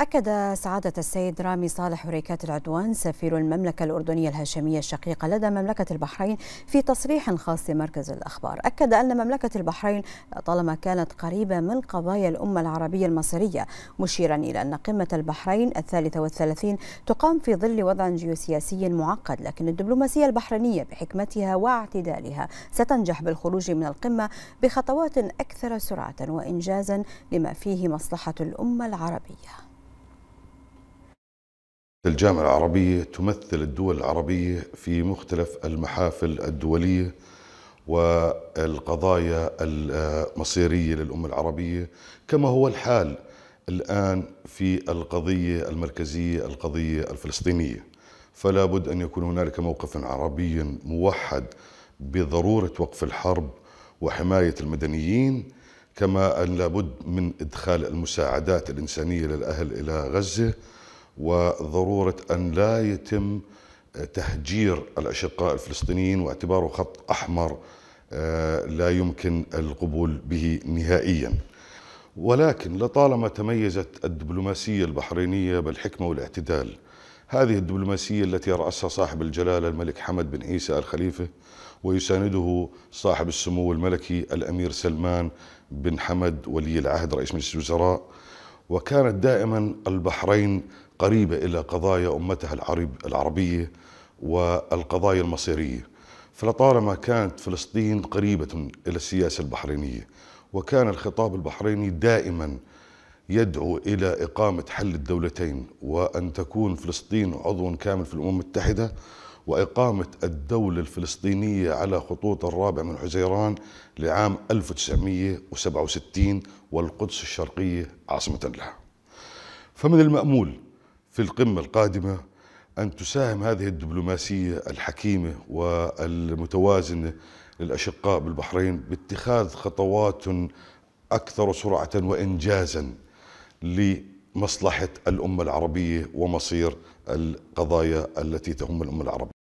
أكد سعادة السيد رامي صالح وريكات العدوان سفير المملكة الأردنية الهاشمية الشقيقة لدى مملكة البحرين في تصريح خاص لمركز الأخبار أكد أن مملكة البحرين طالما كانت قريبة من قضايا الأمة العربية المصرية مشيرا إلى أن قمة البحرين الثالثة والثلاثين تقام في ظل وضع جيوسياسي معقد لكن الدبلوماسية البحرينية بحكمتها واعتدالها ستنجح بالخروج من القمة بخطوات أكثر سرعة وإنجازا لما فيه مصلحة الأمة العربية الجامعة العربية تمثل الدول العربية في مختلف المحافل الدولية والقضايا المصيرية للأمة العربية كما هو الحال الآن في القضية المركزية القضية الفلسطينية فلا بد أن يكون هنالك موقف عربي موحد بضرورة وقف الحرب وحماية المدنيين كما أن لابد من إدخال المساعدات الإنسانية للأهل إلى غزة وضروره ان لا يتم تهجير الاشقاء الفلسطينيين واعتباره خط احمر آه، لا يمكن القبول به نهائيا ولكن لطالما تميزت الدبلوماسيه البحرينيه بالحكمه والاعتدال هذه الدبلوماسيه التي راسها صاحب الجلاله الملك حمد بن عيسى الخليفه ويسانده صاحب السمو الملكي الامير سلمان بن حمد ولي العهد رئيس مجلس الوزراء وكانت دائما البحرين قريبة إلى قضايا أمتها العربية والقضايا المصيرية فلطالما كانت فلسطين قريبة إلى السياسة البحرينية وكان الخطاب البحريني دائما يدعو إلى إقامة حل الدولتين وأن تكون فلسطين عضو كامل في الأمم المتحدة وإقامة الدولة الفلسطينية على خطوط الرابع من حزيران لعام 1967 والقدس الشرقية عاصمة لها فمن المأمول في القمة القادمة أن تساهم هذه الدبلوماسية الحكيمة والمتوازنة للأشقاء بالبحرين باتخاذ خطوات أكثر سرعة وإنجازا لمصلحة الأمة العربية ومصير القضايا التي تهم الأمة العربية